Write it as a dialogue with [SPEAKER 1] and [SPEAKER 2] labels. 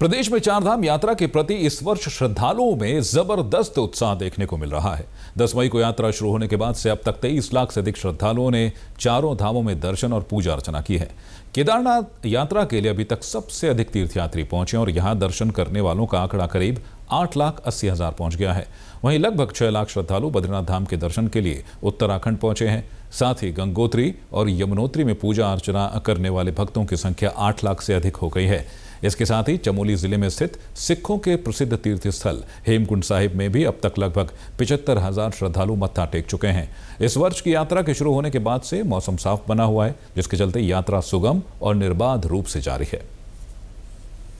[SPEAKER 1] प्रदेश में चारधाम यात्रा के प्रति इस वर्ष श्रद्धालुओं में जबरदस्त उत्साह देखने को मिल रहा है 10 मई को यात्रा शुरू होने के बाद से अब तक तेईस लाख से अधिक श्रद्धालुओं ने चारों धामों में दर्शन और पूजा अर्चना की है केदारनाथ यात्रा के लिए अभी तक सबसे अधिक तीर्थयात्री पहुंचे और यहां दर्शन करने वालों का आंकड़ा करीब आठ लाख अस्सी हजार पहुंच गया है वहीं लगभग छह लाख श्रद्धालु बद्रीनाथ धाम के दर्शन के लिए उत्तराखंड पहुंचे हैं साथ ही गंगोत्री और यमुनोत्री में पूजा अर्चना करने वाले भक्तों की संख्या आठ लाख से अधिक हो गई है इसके साथ ही चमोली जिले में स्थित सिखों के प्रसिद्ध तीर्थ स्थल हेमकुंड साहिब में भी अब तक लगभग पिचहत्तर हजार श्रद्धालु मत्था टेक चुके हैं इस वर्ष की यात्रा के शुरू होने के बाद से मौसम साफ बना हुआ है जिसके चलते यात्रा सुगम और निर्बाध रूप से जारी है